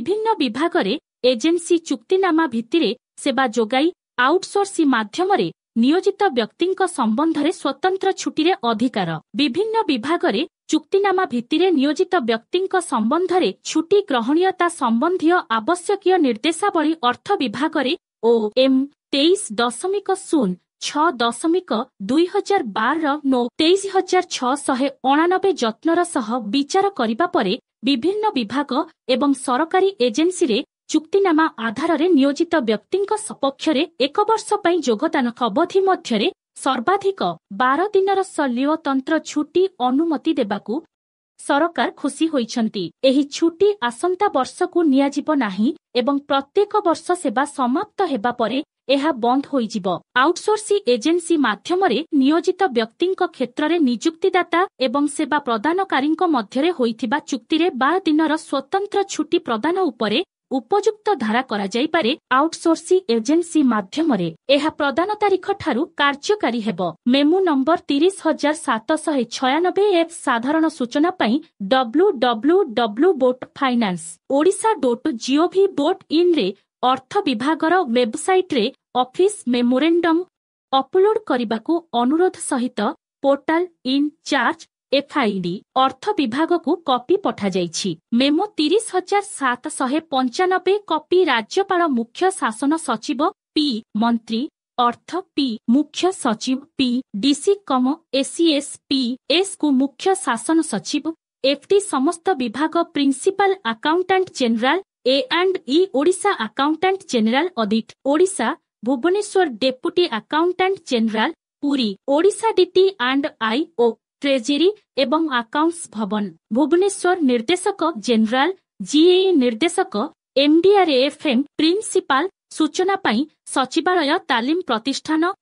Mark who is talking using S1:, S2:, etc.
S1: ବିଭିନ୍ନ ବିଭାଗରେ ଏଜେନ୍ସି ଚୁକ୍ତିନାମା ଭିତ୍ତିରେ ସେବା ଯୋଗାଇ ଆଉଟସୋର୍ସିଂ ମାଧ୍ୟମରେ ନିୟୋଜିତ ବ୍ୟକ୍ତିଙ୍କ ସମ୍ବନ୍ଧରେ ସ୍ୱତନ୍ତ୍ର ଛୁଟିରେ ଅଧିକାର ବିଭିନ୍ନ ବିଭାଗରେ ଚୁକ୍ତିନାମା ଭିତ୍ତିରେ ନିୟୋଜିତ ବ୍ୟକ୍ତିଙ୍କ ସମ୍ବନ୍ଧରେ ଛୁଟି ଗ୍ରହଣୀୟତା ସମ୍ବନ୍ଧୀୟ ଆବଶ୍ୟକୀୟ ନିର୍ଦ୍ଦେଶାବଳୀ ଅର୍ଥ ବିଭାଗରେ ଓ ଏମ୍ ତେଇଶ ଦଶମିକ ଶୂନ ଛଅ ଦଶମିକ ଦୁଇହଜାର ବାରର ନୋ ତେଇଶ ହଜାର ଛଅ ଶହେ ଅଣାନବେ ଯତ୍ନର ସହ ବିଚାର କରିବା ପରେ ବିଭିନ୍ନ ବିଭାଗ ଏବଂ ସରକାରୀ ଏଜେନ୍ସିରେ ଚୁକ୍ତିନାମା ଆଧାରରେ ନିୟୋଜିତ ବ୍ୟକ୍ତିଙ୍କ ସପକ୍ଷରେ ଏକ ବର୍ଷ ପାଇଁ ଯୋଗଦାନ ଅବଧି ମଧ୍ୟରେ ସର୍ବାଧିକ ବାର ଦିନର ଶଲ୍ୟତନ୍ତ୍ର ଛୁଟି ଅନୁମତି ଦେବାକୁ ସରକାର ଖୁସି ହୋଇଛନ୍ତି ଏହି ଛୁଟି ଆସନ୍ତା ବର୍ଷକୁ ନିଆଯିବ ନାହିଁ ଏବଂ ପ୍ରତ୍ୟେକ ବର୍ଷ ସେବା ସମାପ୍ତ ହେବା ପରେ ଏହା ବନ୍ଦ ହୋଇଯିବ ଆଉଟସୋର୍ସିଂ ଏଜେନ୍ସି ମାଧ୍ୟମରେ ନିୟୋଜିତ ବ୍ୟକ୍ତିଙ୍କ କ୍ଷେତ୍ରରେ ନିଯୁକ୍ତିଦାତା ଏବଂ ସେବା ପ୍ରଦାନକାରୀଙ୍କ ମଧ୍ୟରେ ହୋଇଥିବା ଚୁକ୍ତିରେ ବାର ଦିନର ସ୍ୱତନ୍ତ୍ର ଛୁଟି ପ୍ରଦାନ ଉପରେ ଉପଯୁକ୍ତ ଧାରା କରାଯାଇପାରେ ଆଉଟସୋର୍ସିଂ ଏଜେନ୍ସି ମାଧ୍ୟମରେ ଏହା ପ୍ରଦାନ ତାରିଖଠାରୁ କାର୍ଯ୍ୟକାରୀ ହେବ ମେମୋ ନମ୍ବର ତିରିଶ ହଜାର ସାତଶହ ଛୟାନବେ ଏଫ୍ ସାଧାରଣ ସୂଚନା ପାଇଁ W W W dot finance Odisha dot gov dot ଇନ୍ରେ ଅର୍ଥ ବିଭାଗର ୱେବ୍ସାଇଟ୍ରେ ଅଫିସ୍ ମେମୋରେଣ୍ଡମ୍ ଅପଲୋଡ କରିବାକୁ ଅନୁରୋଧ ସହିତ ପୋର୍ଟାଲ ଇନ୍ ଚାର୍ଜ ଏଫ୍ଆଇଡି ଅର୍ଥ ବିଭାଗକୁ କପି ପଠାଯାଇଛି ମେମୋ ତିରିଶ ହଜାର ସାତ ଶହେ ପଞ୍ଚାନବେ କପି ରାଜ୍ୟପାଳ ମୁଖ୍ୟ ଶାସନ ସଚିବ ପି ମନ୍ତ୍ରୀ অর্থ পি মুখ্য সচিব পি ডিসি কম এসিএস পি এস কু মুখ্য শাসন সচিব এফটি সমস্ত বিভাগ principal accountant general A and E Odisha accountant general audit Odisha Bhubaneswar deputy accountant general Puri Odisha D T and I O treasury ଏବଂ ଆକାଉଣ୍ଟସ୍ ଭବନ ଭୁବନେଶ୍ୱର ନିର୍ଦ୍ଦେଶକ ଜେନେରାଲ ଜିଏଇ ନିର୍ଦ୍ଦେଶକ ଏମ୍ଡିଆର୍ଏଫ୍ଏମ୍ ପ୍ରିନ୍ସିପାଲ ସୂଚନା ପାଇଁ ସଚିବାଳୟ ତାଲିମ ପ୍ରତିଷ୍ଠାନ